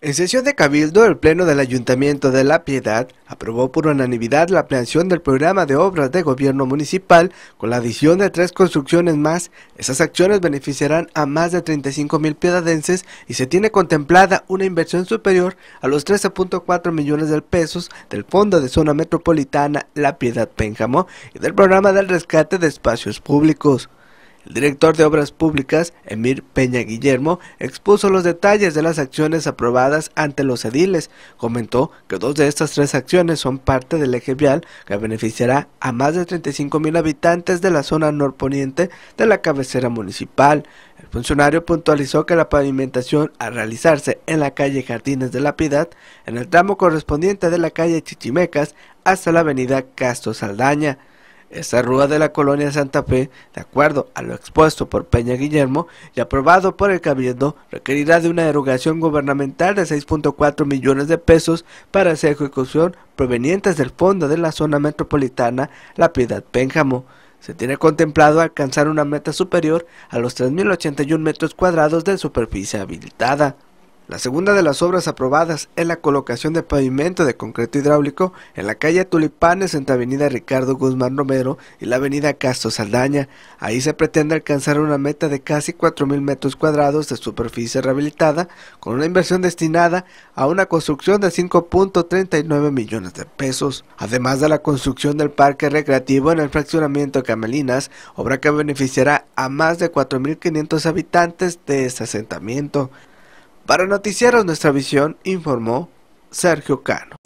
En sesión de Cabildo, el Pleno del Ayuntamiento de La Piedad aprobó por unanimidad la ampliación del programa de obras de gobierno municipal con la adición de tres construcciones más. Esas acciones beneficiarán a más de 35 mil piedadenses y se tiene contemplada una inversión superior a los 13.4 millones de pesos del Fondo de Zona Metropolitana La Piedad Pénjamo y del programa del rescate de espacios públicos. El director de Obras Públicas, Emir Peña Guillermo, expuso los detalles de las acciones aprobadas ante los ediles. Comentó que dos de estas tres acciones son parte del eje vial que beneficiará a más de 35 mil habitantes de la zona norponiente de la cabecera municipal. El funcionario puntualizó que la pavimentación a realizarse en la calle Jardines de la Piedad, en el tramo correspondiente de la calle Chichimecas hasta la avenida Castro Saldaña, esta rúa de la colonia Santa Fe, de acuerdo a lo expuesto por Peña Guillermo y aprobado por el Cabildo, requerirá de una erogación gubernamental de 6.4 millones de pesos para su ejecución provenientes del fondo de la zona metropolitana La Piedad Pénjamo. Se tiene contemplado alcanzar una meta superior a los 3.081 metros cuadrados de superficie habilitada. La segunda de las obras aprobadas es la colocación de pavimento de concreto hidráulico en la calle Tulipanes entre Avenida Ricardo Guzmán Romero y la Avenida Castro Saldaña. Ahí se pretende alcanzar una meta de casi 4.000 metros cuadrados de superficie rehabilitada con una inversión destinada a una construcción de 5.39 millones de pesos, además de la construcción del parque recreativo en el fraccionamiento Camelinas, obra que beneficiará a más de 4.500 habitantes de este asentamiento. Para Noticiaros Nuestra Visión informó Sergio Cano.